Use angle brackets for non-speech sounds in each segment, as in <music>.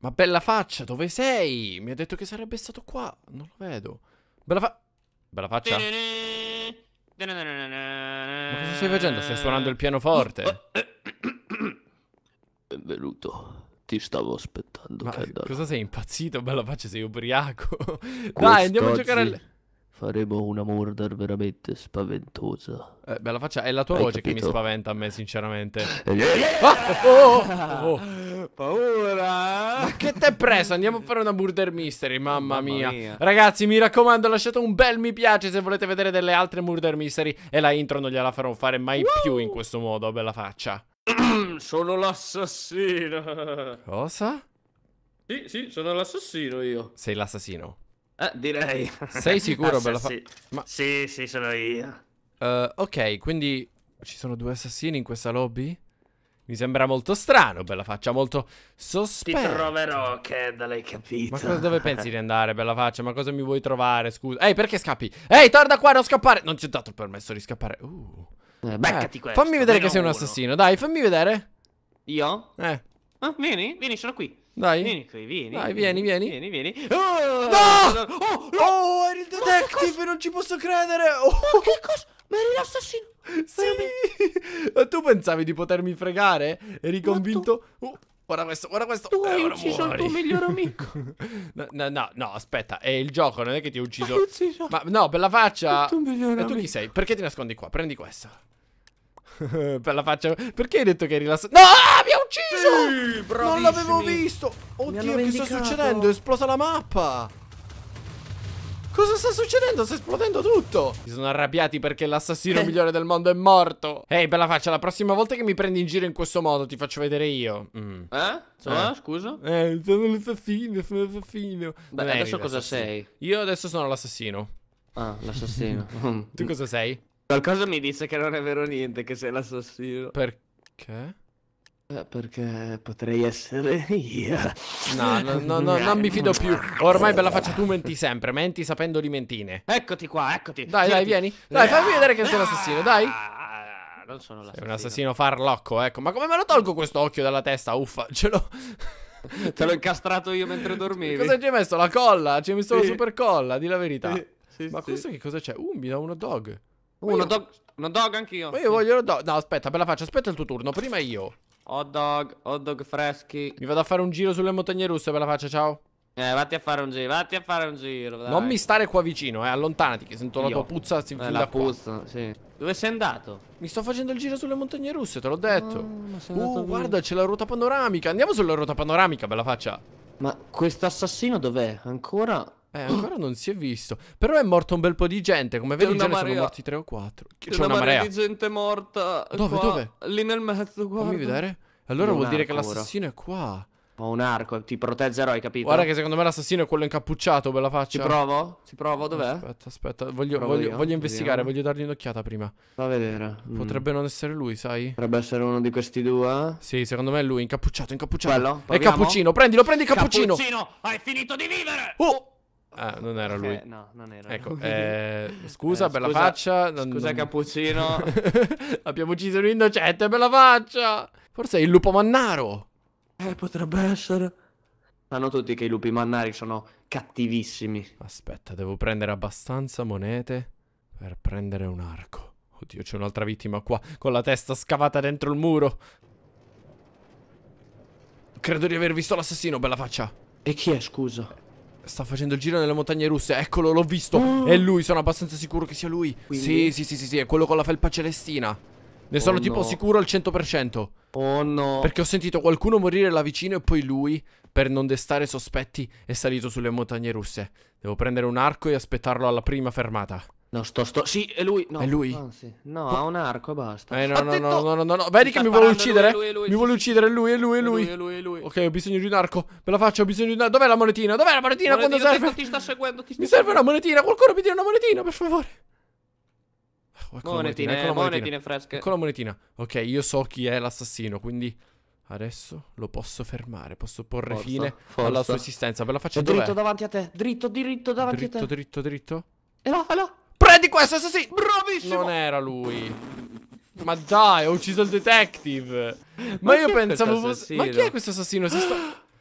Ma bella faccia, dove sei? Mi ha detto che sarebbe stato qua. Non lo vedo. Bella fa... Bella faccia. Ma cosa stai facendo? Stai suonando il pianoforte? Benvenuto. Ti stavo aspettando. Ma Kendall. cosa sei impazzito? Bella faccia, sei ubriaco. Dai, andiamo a giocare al... Faremo una murder veramente spaventosa. Eh, bella faccia, è la tua Hai voce capito? che mi spaventa a me, sinceramente. Eh, eh, eh, ah! oh! Oh! oh. <laughs> Paura! Ma che t'è preso? Andiamo a fare una murder mystery, mamma, mamma mia. mia. Ragazzi, mi raccomando, lasciate un bel mi piace se volete vedere delle altre murder mystery. E la intro non gliela farò fare mai Woo! più in questo modo, bella faccia. <clears throat> Sono l'assassino. Cosa? Sì, sì, sono l'assassino io. Sei l'assassino. Eh, direi. Sei <laughs> sicuro, bella fa... Ma... Sì, sì, sono io. Uh, ok, quindi ci sono due assassini in questa lobby? Mi sembra molto strano, bella faccia, molto sospetto. Ti troverò, Ked, l'hai capito. Ma cosa, dove pensi di <laughs> andare, bella faccia? Ma cosa mi vuoi trovare, scusa? Ehi, perché scappi? Ehi, torna qua, non scappare! Non c'è dato il permesso di scappare. Uh. Eh, beccati eh, questo. Fammi vedere che sei un assassino, dai, fammi vedere. Io? Eh. Ah, vieni, vieni, sono qui. Dai. Vieni qui, vieni. Dai, vieni, vieni. Vieni, vieni. vieni. Ah! Oh, Oh, Oh, eri il detective, non ci posso credere. Oh. Ma che cosa? Ma eri l'assassino. Sì. Ma tu pensavi di potermi fregare? Eri convinto? Tu... Uh, guarda questo, guarda questo. Tu eh, hai ucciso muori. il tuo migliore <laughs> amico. no, no, no, no, aspetta, è il gioco, non è che ti ho ucciso. ucciso. <laughs> Ma no, per la faccia. Il tuo migliore e tu amico. chi sei? Perché ti nascondi qua? Prendi questa. <laughs> per la faccia. Perché hai detto che eri rilassato? No, ah, mi ha ucciso! Sì, non l'avevo visto. Oddio, che sta succedendo? È esplosa la mappa. Cosa sta succedendo? Sta esplodendo tutto Si sono arrabbiati perché l'assassino eh. migliore del mondo è morto Ehi, hey, bella faccia, la prossima volta che mi prendi in giro in questo modo ti faccio vedere io mm. Eh? Sono, cioè. eh. Ah, scusa? Eh, sono l'assassino, sono l'assassino Beh, eh, adesso cosa sei? Io adesso sono l'assassino Ah, l'assassino <laughs> Tu cosa sei? Qualcosa mi dice che non è vero niente, che sei l'assassino. Perché? Eh, perché potrei essere io. No, no, no, no, non mi fido più. Ormai bella faccia tu menti sempre, menti sapendo di mentine. Eccoti qua, eccoti. Dai, dai, vieni. Dai, fammi ah, vedere che sei l'assassino, ah, dai. Ah, non sono l'assassino. Sei un assassino farlocco, ecco. Ma come me lo tolgo questo occhio dalla testa? Uffa, ce l'ho... Te l'ho incastrato io mentre dormivi. Cosa ci hai messo? La colla? Ci hai messo sì. la super colla, di la verità. Sì, sì, Ma questo che cosa c'è? Uh, mi da uno dog. Uno dog, uno dog anch'io. Ma io voglio un dog. No, aspetta, bella faccia, aspetta il tuo turno, prima io. Hot dog, hot dog freschi. Mi vado a fare un giro sulle montagne russe, bella faccia, ciao. Eh, vatti a fare un giro, vatti a fare un giro. Dai. Non mi stare qua vicino, eh, allontanati, che sento io. la tua puzza si infila eh, la puzza, sì. Dove sei andato? Mi sto facendo il giro sulle montagne russe, te l'ho detto. Oh, uh, guarda, c'è la ruota panoramica. Andiamo sulla ruota panoramica, bella faccia. Ma questo assassino dov'è? Ancora eh, ancora non si è visto. Però è morto un bel po' di gente. Come vedi, già ne sono morti 3 o 4. C'è, una, una, marea di gente morta. Dove? Qua, dove? Lì nel mezzo, guarda. Fammi vedere. Allora vuol dire che l'assassino è qua. Ho un arco, ti proteggerò, hai capito? Guarda che secondo me l'assassino è quello incappucciato, bella faccia. Ci provo? Ci provo, dov'è? Aspetta, aspetta, voglio, voglio, voglio investigare, voglio dargli un'occhiata prima. Va a vedere. Potrebbe mm. non essere lui, sai? Potrebbe essere uno di questi due? Sì, secondo me è lui, incappucciato, incappucciato. Quello? Proviamo? È cappuccino, prendilo, prendi il cappuccino! Cappuccino, hai finito di vivere! Oh! Ah, non era lui. Eh, no, non era. Ecco, lui. Eh, <laughs> eh scusa, eh, bella scusa, faccia. Non, scusa, non... Cappuccino. <laughs> Abbiamo ucciso un innocente, bella faccia. Forse è il lupo mannaro. Eh, potrebbe essere. Sanno tutti che i lupi mannari sono cattivissimi. Aspetta, devo prendere abbastanza monete per prendere un arco. Oddio, c'è un'altra vittima qua, con la testa scavata dentro il muro. Credo di aver visto l'assassino, bella faccia. E chi è, scusa? sta facendo il giro nelle montagne russe. Eccolo, l'ho visto. Oh. <gasps> È lui, sono abbastanza sicuro che sia lui. Sì, sì, sì, sì, sì, è quello con la felpa celestina. Ne oh sono oh tipo sicuro al 100%. Oh no. Perché ho sentito qualcuno morire là vicino e poi lui, per non destare sospetti, è salito sulle montagne russe. Devo prendere un arco e aspettarlo alla prima fermata. No, sto, sto. Sì, è lui. No, è lui. Anzi, ah, no, boh. ha un arco e basta. Eh, no, no, no, no, no, no, Vedi che mi vuole uccidere? mi vuole uccidere lui, è lui, è lui. È lui, è lui. Ok, ho bisogno di un arco. Me la faccio, ho bisogno di un arco. Dov'è la monetina? Dov'è la monetina? Quando serve? Ti sta seguendo, ti sta Mi serve una monetina. Qualcuno mi dia una monetina, per favore. Ecco monetine, ecco monetine, monetine fresche. Ecco la monetina. Ok, io so chi è l'assassino, quindi... Adesso lo posso fermare, posso porre fine alla sua esistenza. Ve la faccio dritto davanti a te, dritto, dritto davanti a te. Dritto, dritto, dritto. E là, e là. Prendi questo, assassino. Bravissimo. Non era lui. Ma dai, ho ucciso il detective. Ma, ma io pensavo fosse... Ma chi è questo assassino? Si sta,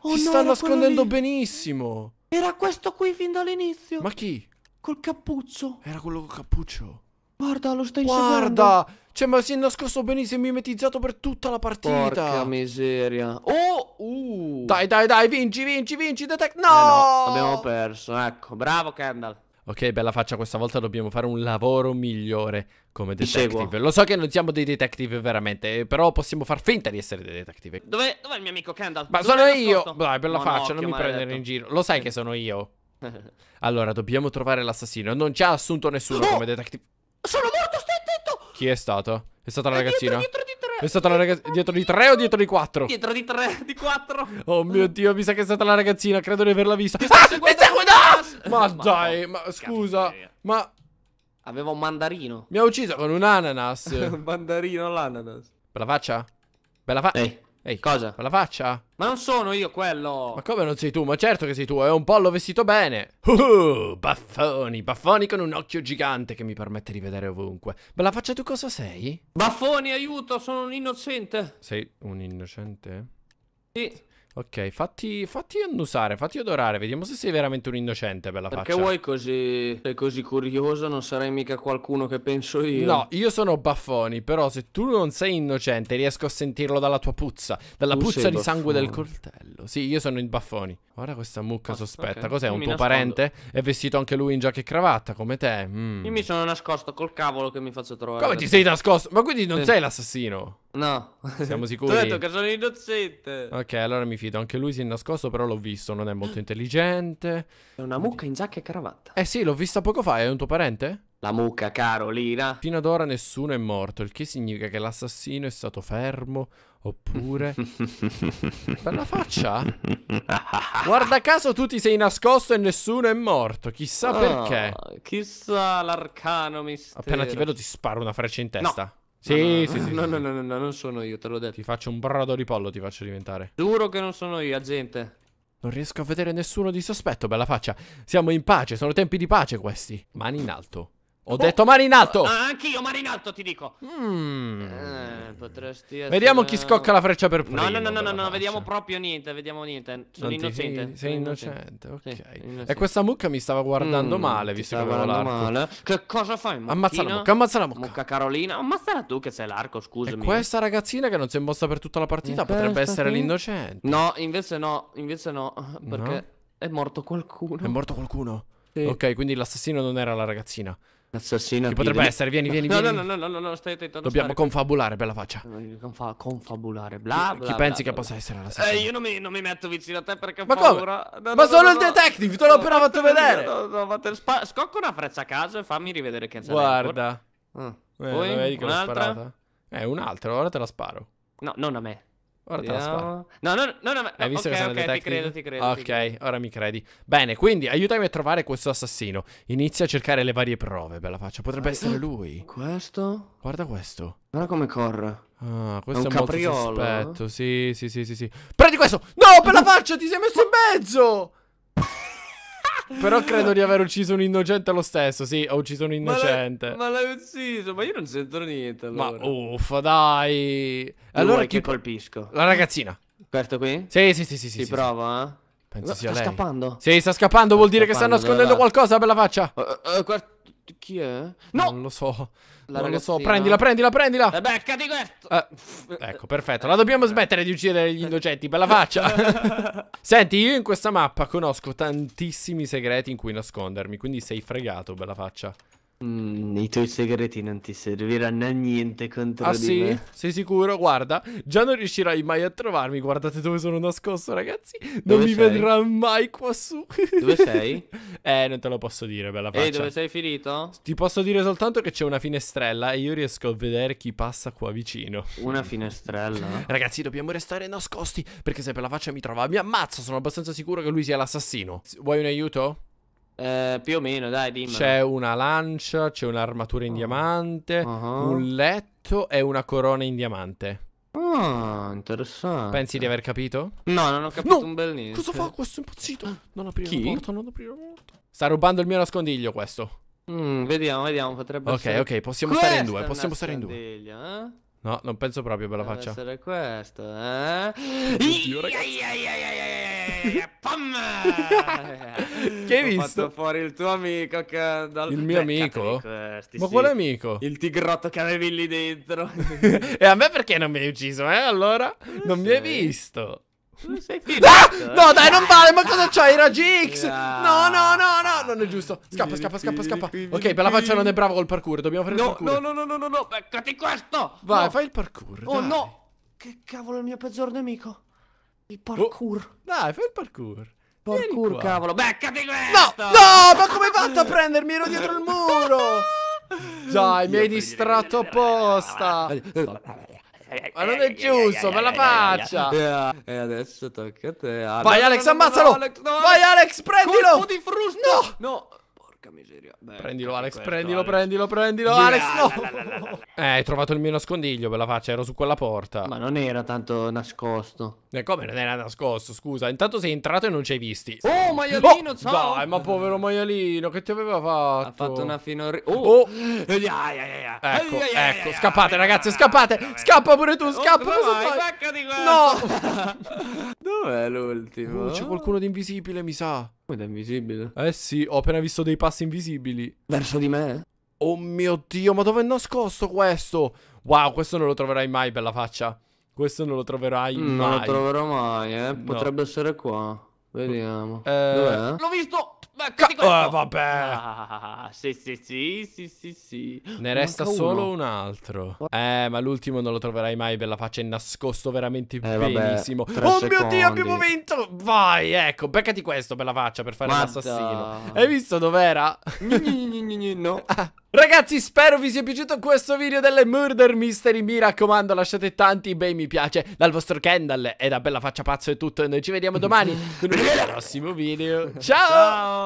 oh, si no, sta nascondendo benissimo. Era questo qui fin dall'inizio. Ma chi? Col cappuccio. Era quello col cappuccio. Guarda, lo stai Guarda. inseguendo. Guarda. Cioè, ma si è nascosto benissimo, si è mimetizzato per tutta la partita. Porca miseria. Oh, uh. Dai, dai, dai, vinci, vinci, vinci, detective. Eh no! Eh no, abbiamo perso. Ecco, bravo Kendall. Ok, bella faccia, questa volta dobbiamo fare un lavoro migliore come detective. Lo so che non siamo dei detective veramente, eh, però possiamo far finta di essere dei detective. Dov'è, dov'è il mio amico Kendall? Ma sono io! Dai, bella no, faccia, no, non mi prendere in giro. Lo sai eh. che sono io. <laughs> allora, dobbiamo trovare l'assassino. Non ci ha assunto nessuno oh! come detective. Sono morto, stai attento! Chi è stato? È stata la ragazzina? Dietro, dietro, dietro, è stata la ragazzina? Dietro di tre o dietro di quattro? Dietro di tre, di quattro. Oh mio Dio, mi sa che è stata la ragazzina. Credo di averla vista. Ti ah, mi sta guardando! <laughs> Ma dai, ma scusa, ma... Aveva un mandarino. Mi ha ucciso con un ananas. <laughs> un mandarino all'ananas. Bella faccia? Bella faccia? Ehi. Ehi, cosa? Bella faccia? Ma non sono io quello. Ma come non sei tu? Ma certo che sei tu, è un pollo vestito bene. Uh, baffoni, baffoni con un occhio gigante che mi permette di vedere ovunque. Bella faccia, tu cosa sei? Baffoni, aiuto, sono un innocente. Sei un innocente? Sì. Ok, fatti, fatti annusare, fatti adorare, vediamo se sei veramente un innocente per la Perché faccia. Perché vuoi così, sei così curioso, non sarai mica qualcuno che penso io. No, io sono Baffoni, però se tu non sei innocente riesco a sentirlo dalla tua puzza, dalla tu puzza di baffone. sangue del coltello. Sì, io sono il Baffoni. Guarda questa mucca ah, sospetta, okay. cos'è, un tuo nascondo. parente? È vestito anche lui in giacca e cravatta, come te? Mm. Io mi sono nascosto col cavolo che mi faccio trovare. Come ti sei nascosto? Ma quindi non sì. sei l'assassino? No. Siamo sicuri? <laughs> Ti ho detto che sono innocente. Ok, allora mi fido. Anche lui si è nascosto, però l'ho visto. Non è molto intelligente. È una mucca in giacca e cravatta. Eh sì, l'ho vista poco fa. È un tuo parente? La mucca, Carolina. Fino ad ora nessuno è morto, il che significa che l'assassino è stato fermo. Oppure... Bella <laughs> faccia? Guarda caso tu ti sei nascosto e nessuno è morto. Chissà oh, perché. Chissà l'arcano mistero. Appena ti vedo ti sparo una freccia in testa. No. Sì, sì, sì. No, no, no, no, non sono io, te l'ho detto. Ti faccio un brodo di pollo, ti faccio diventare. Giuro che non sono io, agente. Non riesco a vedere nessuno di sospetto, bella faccia. Siamo in pace, sono tempi di pace questi. Mani in alto. Ho boh. detto mani in alto! Ah, anch'io mani in alto, ti dico! Mm. Eh, potresti essere... Vediamo chi scocca la freccia per primo. No, no, no, no, no, no vediamo proprio niente, vediamo niente. Sono non innocente. Ti... Sei innocente, ok. Sì, innocente. E questa mucca mi stava guardando mm, male, visto che avevo l'arco. male. Che cosa fai, mucchina? Ammazza la mucca, ammazza la mucca. Mucca Carolina, ammazzala tu che sei l'arco, scusami. E questa ragazzina che non si è mossa per tutta la partita potrebbe essere qui? l'innocente. No, invece no, invece no, perché no? è morto qualcuno. È morto qualcuno? Sì. Ok, quindi l'assassino non era la ragazzina. Assassino. Chi potrebbe essere? Vieni, vieni, vieni. No, no, no, no, no, stai attento. Dobbiamo confabulare, bella faccia. confabulare, bla, Chi, pensi che possa essere l'assassino? Eh, io non mi, metto vicino a te perché Ma come? Ma sono il detective, te l'ho appena fatto vedere. No, no, Scocco una freccia a caso e fammi rivedere che c'è Guarda. Mm. Eh, Poi, vedi che l'ho sparata? Eh, un altro, ora te la sparo. No, non a me. Guarda te la sparo. No, no, no, no, Hai visto okay, che sono okay, detective? ti credo, ti credo. Ok, ti credo. ora mi credi. Bene, quindi aiutami a trovare questo assassino. Inizia a cercare le varie prove, bella faccia. Potrebbe ah, essere lui. Questo? Guarda questo. Guarda come corre. Ah, questo è, un è capriolo. molto capriolo. sospetto. Sì, sì, sì, sì, sì. Prendi questo! No, bella faccia, ti sei messo in mezzo! Però credo di aver ucciso un innocente lo stesso. Sì, ho ucciso un innocente. Ma l'hai, ucciso? Ma io non sento niente. Allora. Ma uffa, dai. Allora chi colpisco? La ragazzina. Questo qui? Sì, sì, sì, sì. Si sì, prova, sì. eh? Penso no, sia sta lei. scappando. Sì, sta scappando. Sta vuol dire scappando, che sta nascondendo qualcosa per la faccia. Uh, uh, chi è? No! Non lo so. La non ragazzina. lo so. Prendila, prendila, prendila. E eh, beccati questo. Eh, ecco, perfetto. La dobbiamo smettere di uccidere gli innocenti Bella faccia. <laughs> Senti, io in questa mappa conosco tantissimi segreti in cui nascondermi. Quindi sei fregato, bella faccia. Mm, I tuoi segreti non ti serviranno a niente contro ah, di sì? me. Sei sicuro? Guarda, già non riuscirai mai a trovarmi. Guardate dove sono nascosto, ragazzi. Non dove mi sei? vedrà mai quassù. Dove sei? <laughs> eh, non te lo posso dire, bella faccia. E dove sei finito? Ti posso dire soltanto che c'è una finestrella e io riesco a vedere chi passa qua vicino. Una finestrella? ragazzi, dobbiamo restare nascosti perché se per la faccia mi trova mi ammazzo. Sono abbastanza sicuro che lui sia l'assassino. Vuoi un aiuto? Eh, più o meno, dai, dimmi. C'è una lancia, c'è un'armatura in oh. diamante, uh -huh. un letto e una corona in diamante. Ah, interessante. Pensi di aver capito? No, non ho capito no! un bel niente. Cosa fa questo impazzito? Non aprire Chi? la porta, non aprire la porta. Sta rubando il mio nascondiglio questo. Mm, vediamo, vediamo, potrebbe Ok, essere... ok, ok, possiamo Questa stare in due, possiamo stare in due. Eh? No, non penso proprio, ve la faccia. Deve essere questo, eh? Oddio, ragazzi. <laughs> che hai Ho visto? Ho fatto fuori il tuo amico che... Dal... Il mio eh, amico? Eh, Ma quale amico? Il tigrotto che avevi lì dentro <laughs> E a me perché non mi hai ucciso, eh? Allora? Non mi hai visto sei <laughs> finito. Ah! Eh. No, dai, non vale. Ma cosa c'hai? Raggi X No, no, no, no. Non è giusto. Scappa, scappa, scappa, scappa. Ok, per la faccia non è bravo col parkour. Dobbiamo fare no, il parkour. No, no, no, no, no, no. Beccati questo. Vai, no. fai il parkour. Oh, dai. no. Che cavolo, è il mio peggior nemico. Il parkour. Oh, dai, fai il parkour. Parkour, cavolo. Beccati questo! No, no, ma come hai fatto a prendermi? Ero dietro il muro. Dai, mi hai distratto apposta. Ma non è giusto, me la faccia. E adesso tocca a te. Vai Alex, ammazzalo. Vai Alex, prendilo. Colpo di frusto. No. No. Porca miseria. Beh, prendilo, Alex, questo, prendilo, Alex, prendilo, prendilo, yeah, Alex. No! La, la, la, eh, hai trovato il mio nascondiglio, bella faccia. Ero su quella porta. Ma non era tanto nascosto. E eh, come non era nascosto? Scusa, intanto sei entrato e non ci hai visti. Oh, boh, maialino, oh, ciao! Dai, ma povero maialino, che ti aveva fatto? Ha fatto una finor... Oh! oh. Ecco, ecco, scappate ragazzi, scappate! Scappa pure tu, oh, scappa! Oh, cosa fai? No! <laughs> <laughs> Dov'è l'ultimo? Oh, c'è qualcuno di invisibile, mi sa. Come da invisibile? Eh sì, ho appena visto dei passi invisibili. Verso di me? Oh mio Dio, ma dove è nascosto questo? Wow, questo non lo troverai mai, bella faccia. Questo non lo troverai mai. Non lo troverò mai, eh. Potrebbe no. essere qua. Vediamo. Eh, Dov'è? L'ho visto! così questo. Eh, vabbè. Ah, sì, sì, sì, sì, sì, Ne Manca resta solo uno. un altro. Eh, ma l'ultimo non lo troverai mai, bella faccia, è nascosto veramente eh, benissimo. Vabbè, oh secondi. mio Dio, abbiamo vinto! Vai, ecco, beccati questo, bella faccia, per fare l'assassino. Hai visto dov'era? no. <laughs> Ah, ragazzi spero vi sia piaciuto questo video delle Murder Mystery Mi raccomando lasciate tanti bei mi piace Dal vostro Kendall e da Bella Faccia Pazzo è tutto E noi ci vediamo domani con un <laughs> prossimo video Ciao! Ciao.